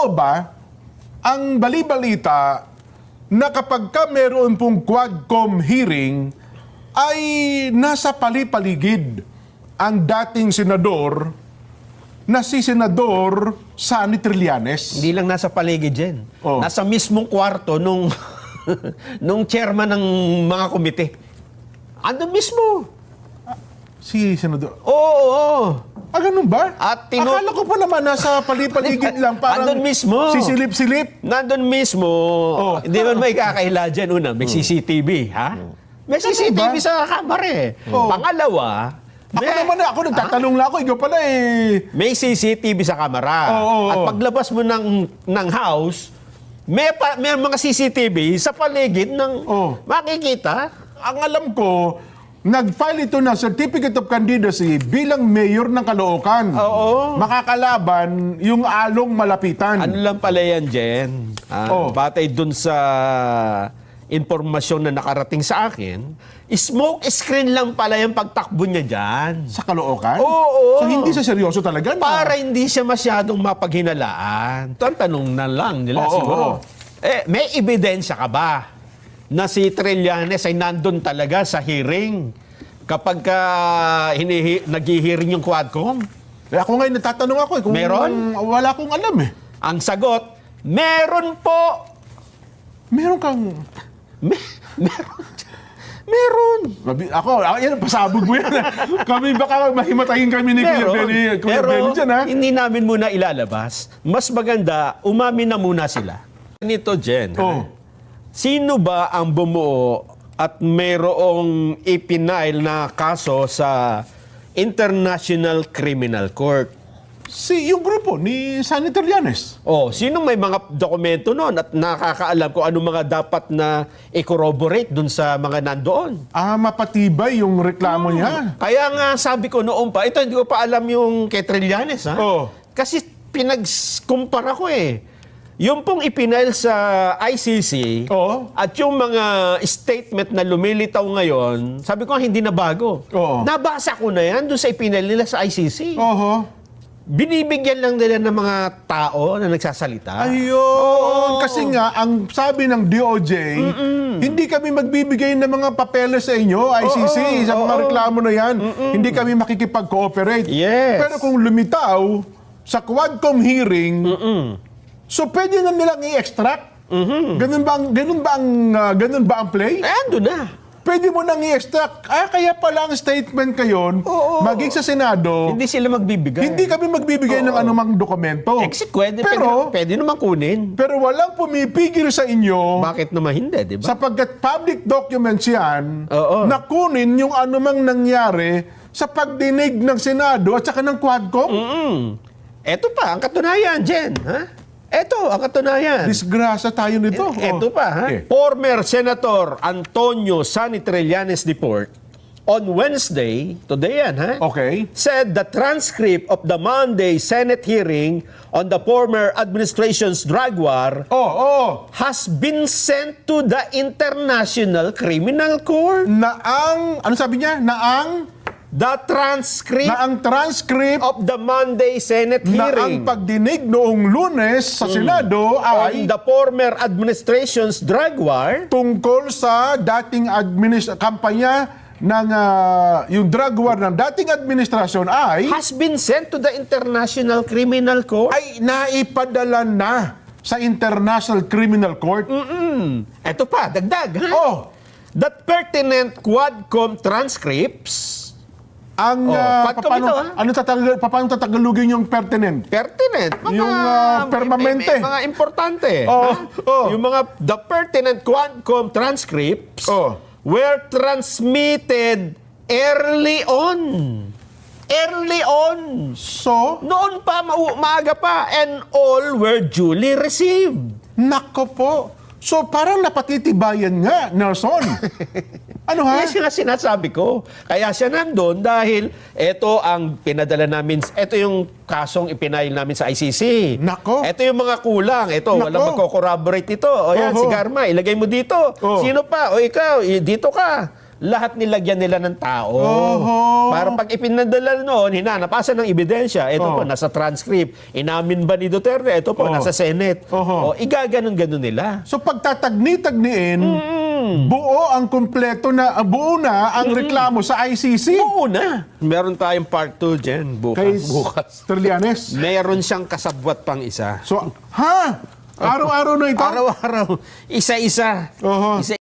Totoo ba ang balibalita na kapag ka meron pong Quadcom hearing ay nasa palipaligid ang dating senador na si Senador Sani Trillanes. Hindi lang nasa paligid yan. Oh. Nasa mismong kwarto nung, nung chairman ng mga komite. Ando mismo. Ah, si Senador? Oo, oo. Ah, ganun ba? At tinu- Akala ko pa naman nasa palipaligid lang. Parang Andun mismo. Sisilip-silip. Nandun mismo. Oh. Hindi mo may kakaila dyan. Una, may hmm. CCTV, ha? Hmm. May CCTV sa kamar eh. Oh. Pangalawa, Ako may, naman, ako nagtatanong lang ako. Ikaw pala eh. may CCTV sa kamera. Oo, oh, oo, oh, oh. At paglabas mo ng, ng house, may, pa, may mga CCTV sa paligid ng Oo. makikita. Ang alam ko, Nag-file ito na Certificate of Candidacy bilang mayor ng Caloocan. Oo. Makakalaban yung along malapitan. Ano lang pala yan, Jen? Ah, Oo. Oh. Batay dun sa impormasyon na nakarating sa akin, smoke screen lang pala yung pagtakbo niya dyan. Sa Caloocan? Oo. So hindi siya seryoso talaga? Na. Para hindi siya masyadong mapaghinalaan. Ito ang tanong na lang nila Oo, siguro. oo. Eh, may ebidensya ka ba? na si Trillanes ay nandun talaga sa hearing kapag ka hinihi, nag-hearing yung Quadcom? Eh, ako ngayon natatanong ako eh, kung meron? wala akong alam eh. Ang sagot, meron po. Meron kang... Me- meron. meron. Ako, ako ah, yan, pasabog mo yan. Ah. kami baka mahimatayin kami ni meron, Kuya Benny. Eh. Kuya pero, Benny dyan, ha? Ah. hindi namin muna ilalabas. Mas maganda, umamin na muna sila. Nito, Jen. Oh. Sino ba ang bumuo at mayroong ipinail na kaso sa International Criminal Court? Si yung grupo ni Senator Llanes. Oh, sino may mga dokumento noon at nakakaalam ko ano mga dapat na i-corroborate doon sa mga nandoon? Ah, mapatibay yung reklamo hmm. niya. Kaya nga sabi ko noon pa, ito hindi ko pa alam yung kay Trillanes ha. Oh. Kasi pinagkumpara ko eh. Yung pong ipinail sa ICC Oo. at yung mga statement na lumilitaw ngayon, sabi ko hindi na bago. Oo. Nabasa ko na yan doon sa ipinail nila sa ICC. Oho. Binibigyan lang nila ng mga tao na nagsasalita. Ayun! Kasi nga, ang sabi ng DOJ, hindi kami magbibigay ng mga papeles sa inyo, ICC, sa mga reklamo na yan. Hindi kami makikipag-cooperate. Yes. Pero kung lumitaw sa Quadcom hearing, So pwede na nilang i-extract? Mm-hmm. Ganun ba ang ganun ba ang uh, ganun ba ang play? Eh, ando na. Pwede mo nang i-extract. Ah, kaya pala ang statement kayo, oo, maging sa Senado, hindi sila magbibigay. Hindi kami magbibigay oo. ng anumang dokumento. Exit eh, pwede, pero, pwede, pwede naman kunin. Pero walang pumipigil sa inyo. Bakit naman hindi, di ba? Sapagkat public documents yan, oo. na kunin yung anumang nangyari sa pagdinig ng Senado at saka ng Quadcom. Mm-mm. Eto pa, ang katunayan, Jen. Ha? Eto, ang katunayan. Disgrasya tayo nito. E, eto pa, ha? Okay. Former Senator Antonio Sanitrellanes Deport on Wednesday, today yan, ha? Okay. Said the transcript of the Monday Senate hearing on the former administration's drug war oh, oh. has been sent to the International Criminal Court. Na ang, ano sabi niya? Na ang the transcript na ang transcript of the Monday Senate na hearing ang pagdinig noong lunes sa hmm. Senado ay on the former administration's drug war tungkol sa dating administ kampanya ng ah, yung drug war ng dating administrasyon ay has been sent to the International Criminal Court. ay naipadala na sa International Criminal Court. Mm-mm. Ito pa, dagdag. Ha? Oh, That pertinent Quadcom transcripts ang oh, uh, paano, ito, ha? ano tatagal, paano tatagalugin yung pertinent? Pertinent. Mga, yung uh, ah, permanente. May, mga importante. Oh, oh. oh. Yung mga the pertinent quantum transcripts oh. were transmitted early on. Early on. So? Noon pa, maaga pa. And all were duly received. Nako po. So parang napatitibayan nga, Nelson. Ano ha? Yes, sila sinasabi ko. Kaya siya nandun dahil ito ang pinadala namin, ito yung kasong ipinail namin sa ICC. Nako. Ito yung mga kulang. Ito, Nako. walang magkocorroborate nito. O yan, Oho. si Garma, ilagay mo dito. Oh. Sino pa? O ikaw, dito ka lahat nilagyan nila ng tao. Oho. Para pag ipinadala noon, hinanap, asan ng ebidensya? Ito oh. po, nasa transcript. Inamin ba ni Duterte? Ito po, oh. nasa Senate. Oho. O, igaganon-ganon nila. So pagtatagni-tagniin, mm-hmm Buo ang kompleto na, ah, buo na ang mm. reklamo sa ICC. Buo na. Meron tayong part 2 dyan bukas. Kay bukas. Trillanes. Meron siyang kasabwat pang isa. So, ha? Araw-araw na ito? Araw-araw. Isa-isa. Oho. Isa